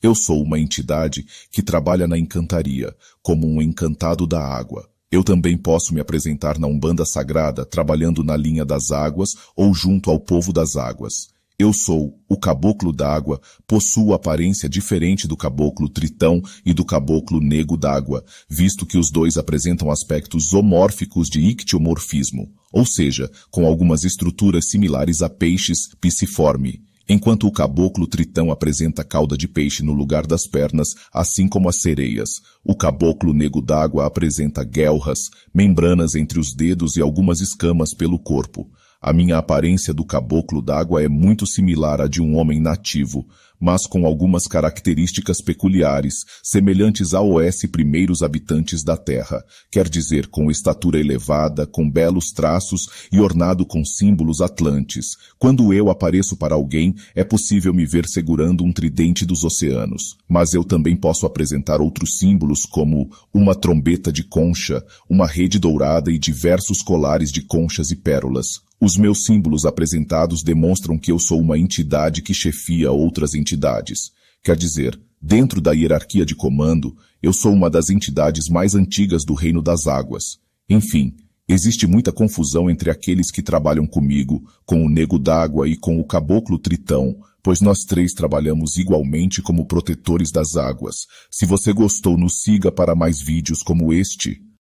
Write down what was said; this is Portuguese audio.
Eu sou uma entidade que trabalha na encantaria, como um encantado da água. Eu também posso me apresentar na Umbanda Sagrada, trabalhando na linha das águas ou junto ao povo das águas. Eu sou o caboclo d'água, possuo aparência diferente do caboclo tritão e do caboclo nego d'água, visto que os dois apresentam aspectos zoomórficos de ictiomorfismo, ou seja, com algumas estruturas similares a peixes pisciforme. Enquanto o caboclo tritão apresenta cauda de peixe no lugar das pernas, assim como as sereias, o caboclo nego d'água apresenta guelras, membranas entre os dedos e algumas escamas pelo corpo. A minha aparência do caboclo d'água é muito similar à de um homem nativo, mas com algumas características peculiares, semelhantes a OS primeiros habitantes da Terra, quer dizer, com estatura elevada, com belos traços e ornado com símbolos atlantes. Quando eu apareço para alguém, é possível me ver segurando um tridente dos oceanos, mas eu também posso apresentar outros símbolos como uma trombeta de concha, uma rede dourada e diversos colares de conchas e pérolas. Os meus símbolos apresentados demonstram que eu sou uma entidade que chefia outras entidades. Quer dizer, dentro da hierarquia de comando, eu sou uma das entidades mais antigas do Reino das Águas. Enfim, existe muita confusão entre aqueles que trabalham comigo, com o Nego d'Água e com o Caboclo Tritão, pois nós três trabalhamos igualmente como protetores das águas. Se você gostou, nos siga para mais vídeos como este.